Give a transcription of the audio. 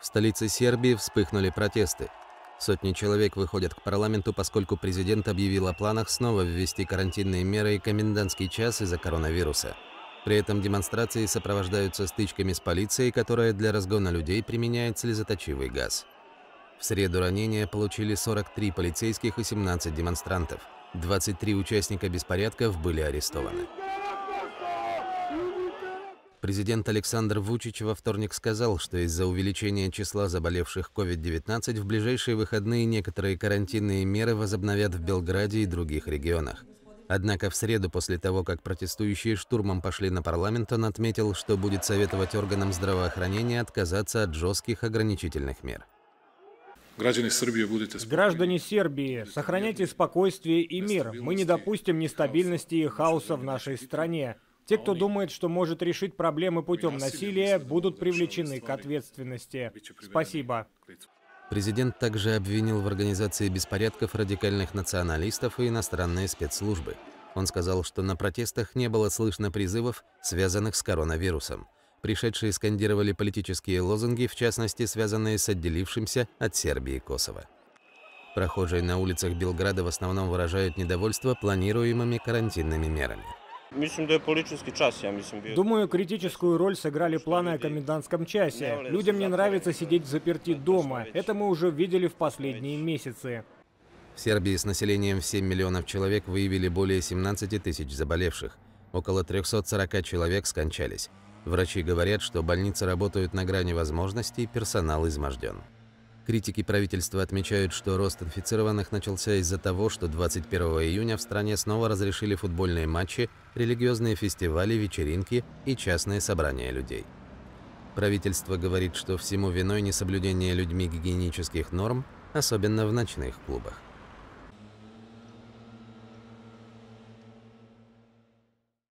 В столице Сербии вспыхнули протесты. Сотни человек выходят к парламенту, поскольку президент объявил о планах снова ввести карантинные меры и комендантский час из-за коронавируса. При этом демонстрации сопровождаются стычками с полицией, которая для разгона людей применяет слезоточивый газ. В среду ранения получили 43 полицейских и 17 демонстрантов. 23 участника беспорядков были арестованы. Президент Александр Вучич во вторник сказал, что из-за увеличения числа заболевших COVID-19 в ближайшие выходные некоторые карантинные меры возобновят в Белграде и других регионах. Однако в среду после того, как протестующие штурмом пошли на парламент, он отметил, что будет советовать органам здравоохранения отказаться от жестких ограничительных мер. Граждане Сербии, будете Граждане Сербии, сохраняйте спокойствие и мир. Мы не допустим нестабильности и хаоса в нашей стране. Те, кто думает, что может решить проблемы путем насилия, будут привлечены к ответственности. Спасибо. Президент также обвинил в организации беспорядков радикальных националистов и иностранные спецслужбы. Он сказал, что на протестах не было слышно призывов, связанных с коронавирусом. Пришедшие скандировали политические лозунги, в частности, связанные с отделившимся от Сербии Косово. Прохожие на улицах Белграда в основном выражают недовольство планируемыми карантинными мерами. Думаю, критическую роль сыграли планы о комендантском часе. Людям не нравится сидеть заперти дома. Это мы уже видели в последние месяцы. В Сербии с населением в 7 миллионов человек выявили более 17 тысяч заболевших. Около 340 человек скончались. Врачи говорят, что больницы работают на грани возможностей, персонал изможден. Критики правительства отмечают, что рост инфицированных начался из-за того, что 21 июня в стране снова разрешили футбольные матчи, религиозные фестивали, вечеринки и частные собрания людей. Правительство говорит, что всему виной несоблюдение людьми гигиенических норм, особенно в ночных клубах.